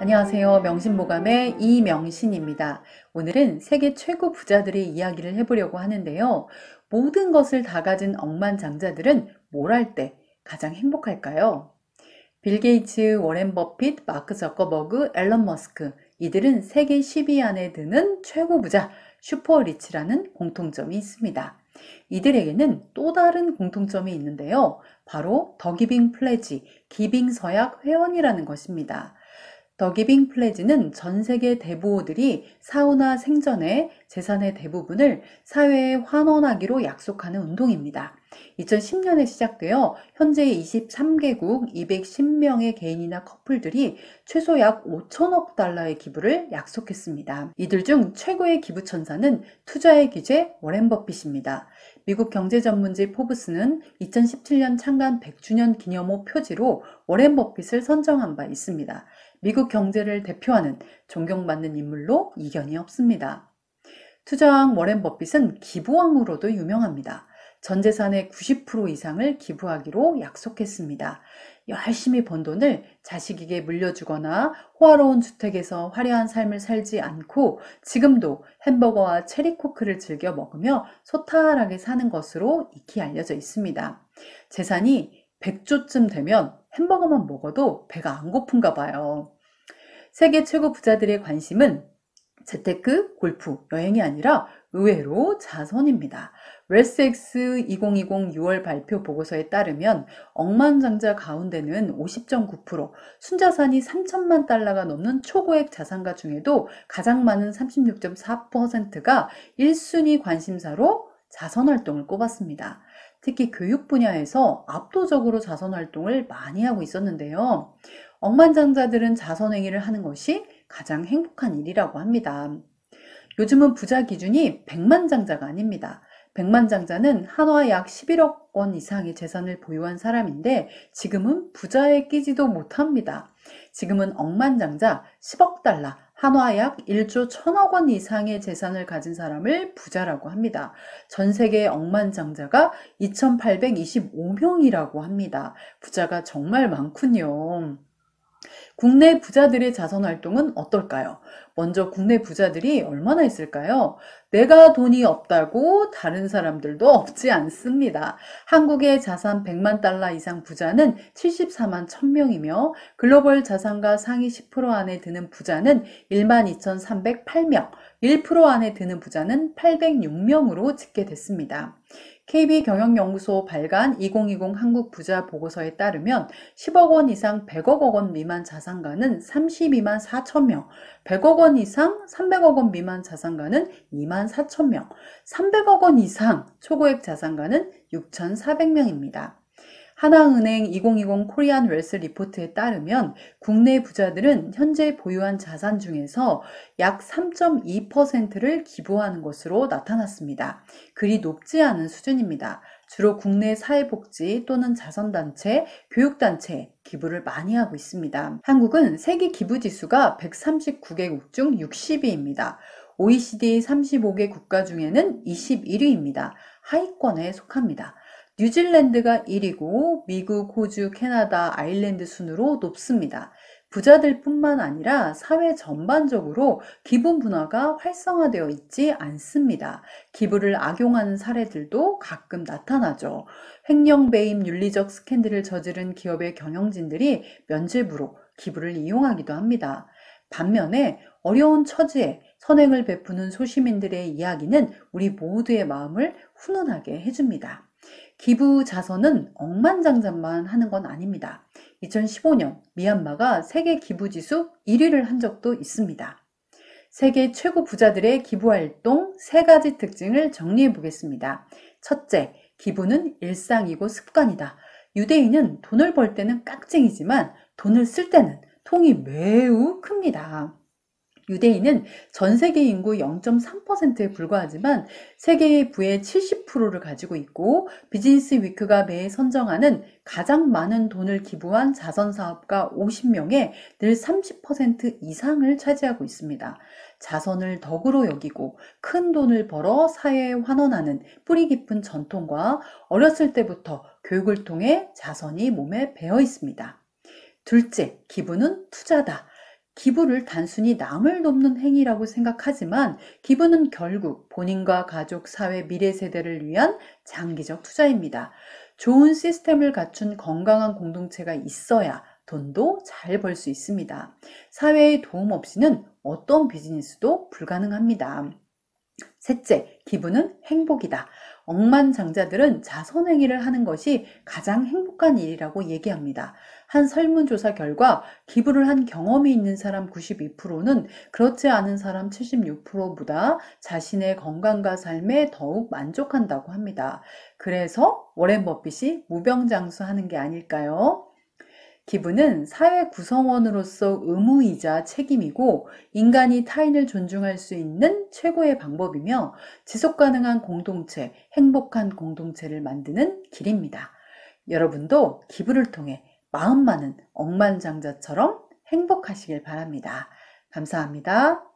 안녕하세요. 명심보감의 이명신입니다. 오늘은 세계 최고 부자들의 이야기를 해보려고 하는데요. 모든 것을 다 가진 억만장자들은 뭘 할 때 가장 행복할까요? 빌 게이츠, 워렌 버핏, 마크 저커버그, 앨런 머스크 이들은 세계 10위 안에 드는 최고 부자 슈퍼리치라는 공통점이 있습니다. 이들에게는 또 다른 공통점이 있는데요. 바로 더 기빙 플레지, 기빙 서약 회원이라는 것입니다. 더 기빙 플레지는전 세계 대부호들이 사우나 생전에 재산의 대부분을 사회에 환원하기로 약속하는 운동입니다. 2010년에 시작되어 현재 23개국 210명의 개인이나 커플들이 최소 약 5천억 달러의 기부를 약속했습니다. 이들 중 최고의 기부천사는 투자의 기재 워렌 버핏입니다. 미국 경제 전문지 포브스는 2017년 창간 100주년 기념호 표지로 워렌 버핏을 선정한 바 있습니다. 미국 경제를 대표하는 존경받는 인물로 이견이 없습니다. 투자왕 워렌 버핏은 기부왕으로도 유명합니다. 전 재산의 90% 이상을 기부하기로 약속했습니다. 열심히 번 돈을 자식에게 물려주거나 호화로운 주택에서 화려한 삶을 살지 않고 지금도 햄버거와 체리코크를 즐겨 먹으며 소탈하게 사는 것으로 익히 알려져 있습니다. 재산이 100조쯤 되면 햄버거만 먹어도 배가 안 고픈가 봐요. 세계 최고 부자들의 관심은 재테크, 골프, 여행이 아니라 의외로 자선입니다. 웰스엑스 2020 6월 발표 보고서에 따르면 억만장자 가운데는 50.9%, 순자산이 3천만 달러가 넘는 초고액 자산가 중에도 가장 많은 36.4%가 1순위 관심사로 자선 활동을 꼽았습니다. 특히 교육 분야에서 압도적으로 자선 활동을 많이 하고 있었는데요. 억만장자들은 자선행위를 하는 것이 가장 행복한 일이라고 합니다. 요즘은 부자 기준이 백만장자가 아닙니다. 백만장자는 한화 약 11억 원 이상의 재산을 보유한 사람인데 지금은 부자에 끼지도 못합니다. 지금은 억만장자 10억 달러, 한화약 1조 1000억 원 이상의 재산을 가진 사람을 부자라고 합니다. 전 세계 억만장자가 2825명이라고 합니다. 부자가 정말 많군요. 국내 부자들의 자선 활동은 어떨까요? 먼저 국내 부자들이 얼마나 있을까요? 내가 돈이 없다고 다른 사람들도 없지 않습니다. 한국의 자산 100만 달러 이상 부자는 74만 1000명이며 글로벌 자산가 상위 10% 안에 드는 부자는 1만 2308명, 1% 안에 드는 부자는 806명으로 집계됐습니다. KB 경영연구소 발간 2020 한국 부자 보고서에 따르면 10억 원 이상 100억 원 미만 자산가는 32만 4천 명, 100억 원 이상 300억 원 미만 자산가는 2만 4천 명, 300억 원 이상 초고액 자산가는 6,400명입니다. 하나은행 2020 코리안 웰스 리포트에 따르면 국내 부자들은 현재 보유한 자산 중에서 약 3.2%를 기부하는 것으로 나타났습니다. 그리 높지 않은 수준입니다. 주로 국내 사회복지 또는 자선단체, 교육단체 기부를 많이 하고 있습니다. 한국은 세계 기부지수가 139개국 중 60위입니다. OECD 35개 국가 중에는 21위입니다. 하위권에 속합니다. 뉴질랜드가 1위고 미국, 호주, 캐나다, 아일랜드 순으로 높습니다. 부자들 뿐만 아니라 사회 전반적으로 기부 문화가 활성화되어 있지 않습니다. 기부를 악용하는 사례들도 가끔 나타나죠. 횡령 배임 윤리적 스캔들을 저지른 기업의 경영진들이 면죄부로 기부를 이용하기도 합니다. 반면에 어려운 처지에 선행을 베푸는 소시민들의 이야기는 우리 모두의 마음을 훈훈하게 해줍니다. 기부 자선은 억만장자만 하는 건 아닙니다. 2015년 미얀마가 세계 기부 지수 1위를 한 적도 있습니다. 세계 최고 부자들의 기부 활동 세 가지 특징을 정리해 보겠습니다. 첫째, 기부는 일상이고 습관이다. 유대인은 돈을 벌 때는 깍쟁이지만 돈을 쓸 때는 통이 매우 큽니다. 유대인은 전 세계 인구 0.3%에 불과하지만 세계의 부의 70%를 가지고 있고 비즈니스 위크가 매해 선정하는 가장 많은 돈을 기부한 자선 사업가 5 0명에늘 30% 이상을 차지하고 있습니다. 자선을 덕으로 여기고 큰 돈을 벌어 사회에 환원하는 뿌리 깊은 전통과 어렸을 때부터 교육을 통해 자선이 몸에 배어 있습니다. 둘째, 기부는 투자다. 기부를 단순히 남을 돕는 행위라고 생각하지만 기부는 결국 본인과 가족, 사회, 미래 세대를 위한 장기적 투자입니다. 좋은 시스템을 갖춘 건강한 공동체가 있어야 돈도 잘 벌 수 있습니다. 사회의 도움 없이는 어떤 비즈니스도 불가능합니다. 셋째, 기부는 행복이다. 억만장자들은 자선행위를 하는 것이 가장 행복한 일이라고 얘기합니다. 한 설문조사 결과 기부를 한 경험이 있는 사람 92%는 그렇지 않은 사람 76%보다 자신의 건강과 삶에 더욱 만족한다고 합니다. 그래서 워렌 버핏이 무병장수하는 게 아닐까요? 기부는 사회 구성원으로서 의무이자 책임이고 인간이 타인을 존중할 수 있는 최고의 방법이며 지속 가능한 공동체, 행복한 공동체를 만드는 길입니다. 여러분도 기부를 통해 마음만은 억만장자처럼 행복하시길 바랍니다. 감사합니다.